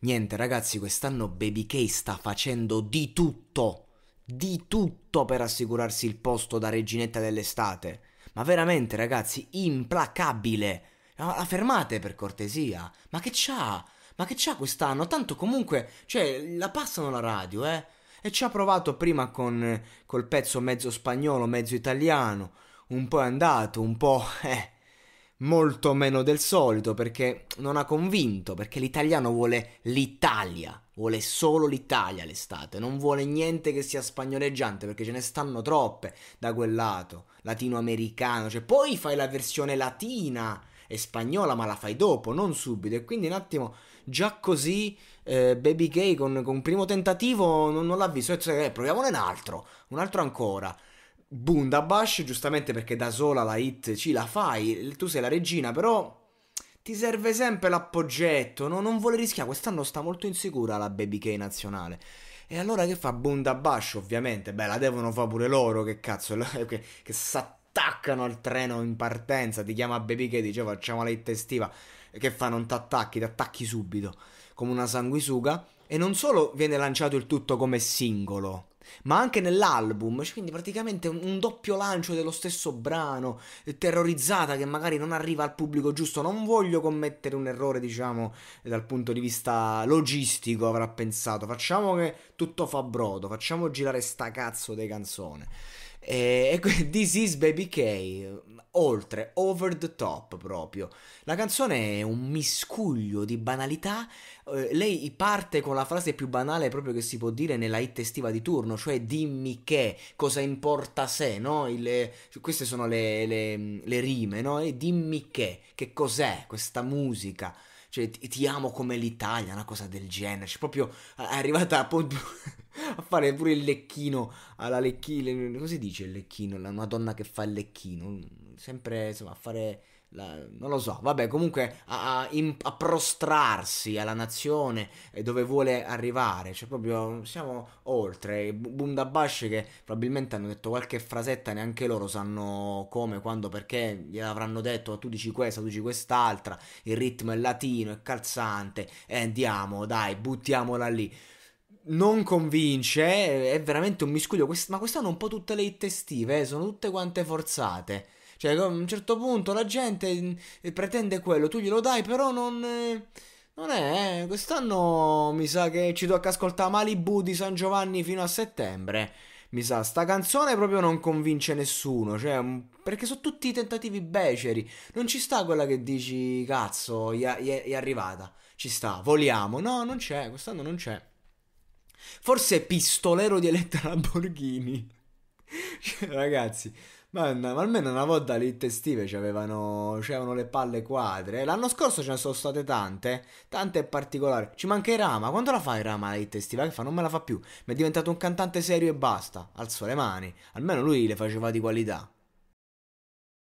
Niente ragazzi, quest'anno Baby K sta facendo di tutto, di tutto per assicurarsi il posto da reginetta dell'estate. Ma veramente ragazzi, implacabile. La ah, ah, fermate per cortesia. Ma che c'ha? Ma che c'ha quest'anno? Tanto comunque, cioè, la passano la radio, eh? E ci ha provato prima con eh, col pezzo mezzo spagnolo, mezzo italiano. Un po' è andato, un po'... eh molto meno del solito perché non ha convinto, perché l'italiano vuole l'Italia, vuole solo l'Italia l'estate, non vuole niente che sia spagnoleggiante perché ce ne stanno troppe da quel lato, latinoamericano, cioè poi fai la versione latina e spagnola ma la fai dopo, non subito e quindi un attimo già così eh, Baby Gay con, un primo tentativo non, non l'ha visto, cioè, eh, proviamone un altro, un altro ancora. Bundabash, giustamente perché da sola la hit ci la fai, tu sei la regina, però ti serve sempre l'appoggetto, no? non vuole rischiare, quest'anno sta molto insicura la Baby K nazionale. E allora che fa Bundabash ovviamente? Beh, la devono fare pure loro, che cazzo, che, che s'attaccano al treno in partenza, ti chiama Baby K e dice facciamo la hit estiva, che fa non ti attacchi, ti attacchi subito, come una sanguisuga. E non solo viene lanciato il tutto come singolo, ma anche nell'album, cioè, quindi praticamente un, doppio lancio dello stesso brano, eh, terrorizzata che magari non arriva al pubblico giusto, non voglio commettere un errore diciamo eh, dal punto di vista logistico avrà pensato, facciamo che tutto fa brodo, facciamo girare sta cazzo di canzone. Eh, e, This is Baby K, oltre, over the top proprio. La canzone è un miscuglio di banalità. Eh, lei parte con la frase più banale proprio che si può dire nella hit estiva di turno, cioè dimmi che, cosa importa se, no? Il, eh, queste sono le, le, le rime, no? E dimmi che, che cos'è questa musica cioè ti, amo come l'Italia, una cosa del genere, cioè proprio è arrivata appunto a fare pure il lecchino alla lecchino. Come si dice il lecchino? La Madonna che fa il lecchino. Sempre insomma a fare. La, non lo so, vabbè, comunque a, a, in, a prostrarsi alla nazione eh, dove vuole arrivare, cioè proprio siamo oltre, Bundabash che probabilmente hanno detto qualche frasetta, neanche loro sanno come, quando, perché gliel'avranno detto, ah, tu dici questa, tu dici quest'altra, il ritmo è latino, è calzante, e eh, andiamo, dai, buttiamola lì non convince, è veramente un miscuglio. ma quest'anno un po' tutte le hit estive, eh, sono tutte quante forzate. Cioè, a un certo punto la gente mm, eh, pretende quello, tu glielo dai, però non. Eh, non è, eh. quest'anno mi sa che ci tocca ascoltare Malibu di San Giovanni fino a settembre. Mi sa, sta canzone proprio non convince nessuno, cioè, mm, perché sono tutti tentativi beceri. Non ci sta quella che dici, cazzo, è arrivata. Ci sta, voliamo. No, non c'è, quest'anno non c'è. Forse pistolero di Eletta Lamborghini. cioè, ragazzi, ma, ma, almeno una volta le intestive c'avevano, c'avevano le palle quadre. Eh. L'anno scorso ce ne sono state tante, tante particolari. Ci manca il Rama. Quando la fai Rama la intestiva? Che fa? Non me la fa più. Mi è diventato un cantante serio e basta. Alzo le mani. Almeno lui le faceva di qualità.